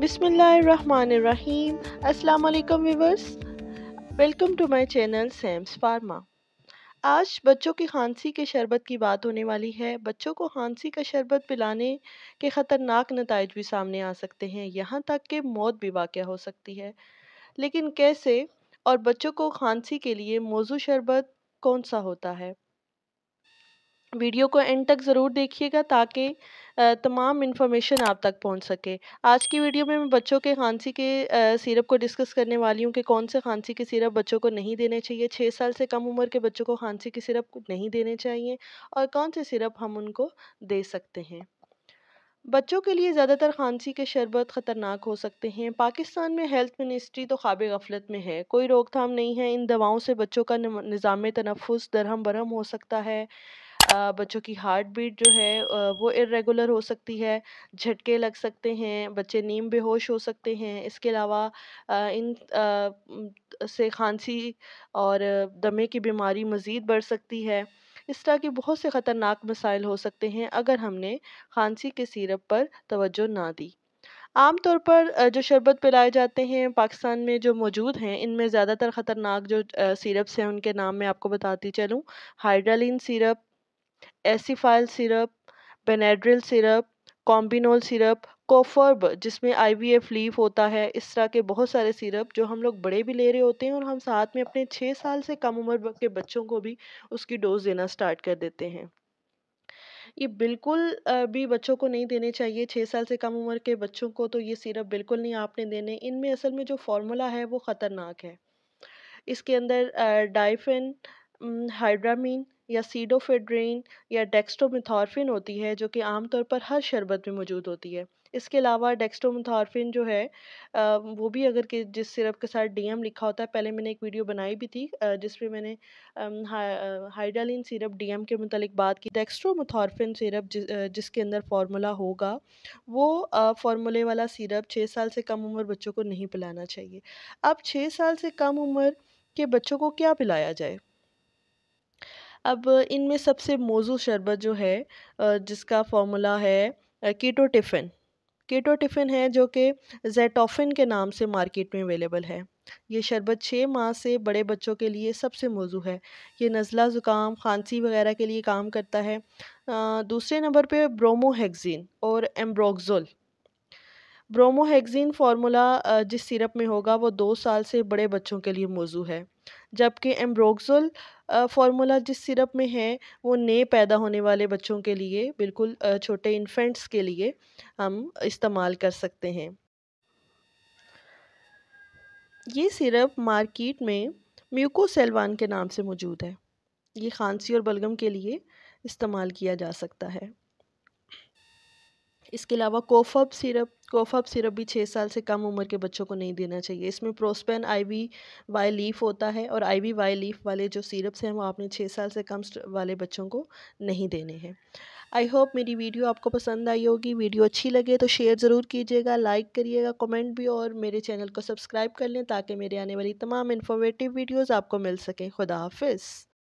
Bismillahirrahmanirrahim. अल्लाम alaikum welcome to my channel channel pharma आज बच्चों की खांसी के शरबत की बात होने वाली है बच्चों को खांसी का शरबत पिलाने के ख़तरनाक नतज भी सामने आ सकते हैं यहाँ तक कि मौत भी वाक़ हो सकती है लेकिन कैसे और बच्चों को खांसी के लिए मौजू शरबत कौन सा होता है वीडियो को एंड तक ज़रूर देखिएगा ताकि तमाम इन्फॉर्मेशन आप तक पहुंच सके आज की वीडियो में मैं बच्चों के खांसी के सिरप को डिस्कस करने वाली हूं कि कौन से खांसी के सिरप बच्चों को नहीं देने चाहिए छः साल से कम उम्र के बच्चों को खांसी के सिरप नहीं देने चाहिए और कौन से सिरप हम उनको दे सकते हैं बच्चों के लिए ज़्यादातर खांसी के शरबत ख़तरनाक हो सकते हैं पाकिस्तान में हेल्थ मिनिस्ट्री तो ख्वाब गफलत में है कोई रोकथाम नहीं है इन दवाओं से बच्चों का निज़ाम तनफ़ दरहम बरहम हो सकता है बच्चों की हार्ट बीट जो है वो इरेगुलर हो सकती है झटके लग सकते हैं बच्चे नीम बेहोश हो सकते हैं इसके अलावा इन से खांसी और दमे की बीमारी मज़ीद बढ़ सकती है इस तरह के बहुत से ख़तरनाक मसाइल हो सकते हैं अगर हमने खांसी के सिरप पर तवज्जो ना दी आम तौर पर जो शरबत पिलाए जाते हैं पाकिस्तान में जो मौजूद हैं इनमें ज़्यादातर ख़तरनाक जो सिरप्स हैं उनके नाम मैं आपको बताती चलूँ Hydraline syrup Acefyl syrup Benadryl syrup Combinol syrup कोफर्ब जिसमें आईवीएफ लीफ होता है इस तरह के बहुत सारे सिरप जो हम लोग बड़े भी ले रहे होते हैं और हम साथ में अपने छः साल से कम उम्र के बच्चों को भी उसकी डोज़ देना स्टार्ट कर देते हैं ये बिल्कुल भी बच्चों को नहीं देने चाहिए छः साल से कम उम्र के बच्चों को तो ये सिरप बिल्कुल नहीं आपने देने इनमें असल में जो फार्मूला है वो ख़तरनाक है इसके अंदर डाइफिन हाइड्रामीन या सीडोफेड्रीन या डेक्स्ट्रोमिथॉर्फिन होती है जो कि आमतौर पर हर शरबत में मौजूद होती है इसके अलावा डेक्स्ट्रोमिथॉर्फिन जो है वो भी अगर कि जिस सिरप के साथ डीएम लिखा होता है पहले मैंने एक वीडियो बनाई भी थी जिसमें मैंने हाइडालिन सिरप डीएम के मतलब बात की डेक्स्ट्रोमिथॉर्फिन सिरप जिस, जिसके अंदर फार्मूला होगा वो फार्मूले वाला सिरप छः साल से कम उम्र बच्चों को नहीं पिलाना चाहिए अब छः साल से कम उम्र के बच्चों को क्या पिलाया जाए अब इनमें सबसे मौजू शरबत जो है जिसका फॉर्मूला है कीटो टिफ़िन कीटो टिफ़िन है जो कि जैटोफिन के नाम से मार्केट में अवेलेबल है ये शरबत छः माह से बड़े बच्चों के लिए सबसे मौजू है ये नज़ला ज़ुकाम खांसी वगैरह के लिए काम करता है दूसरे नंबर पे ब्रोमोहेक्सिन और एम्ब्रोक्जोल ब्रोमोहेक्सिन फार्मूला जिस सिरप में होगा वो दो साल से बड़े बच्चों के लिए मौजू है जबकि एम्ब्रोक्सोल फार्मूला जिस सिरप में है वो नए पैदा होने वाले बच्चों के लिए बिल्कुल छोटे इन्फेंट्स के लिए हम इस्तेमाल कर सकते हैं ये सिरप मार्केट में म्यूकोसेलवान के नाम से मौजूद है ये खांसी और बलगम के लिए इस्तेमाल किया जा सकता है इसके अलावा कोफअप सिरप कोफअप सिरप भी छः साल से कम उम्र के बच्चों को नहीं देना चाहिए इसमें प्रोस्पेन आईवी वाई लीफ होता है और आईवी वाई लीफ वाले जो सिरप्स हैं वो आपने छः साल से कम वाले बच्चों को नहीं देने हैं आई होप मेरी वीडियो आपको पसंद आई होगी वीडियो अच्छी लगे तो शेयर ज़रूर कीजिएगा लाइक करिएगा कमेंट भी और मेरे चैनल को सब्सक्राइब कर लें ताकि मेरे आने वाली तमाम इन्फॉर्मेटिव वीडियोज़ आपको मिल सकें खुदा हाफिज़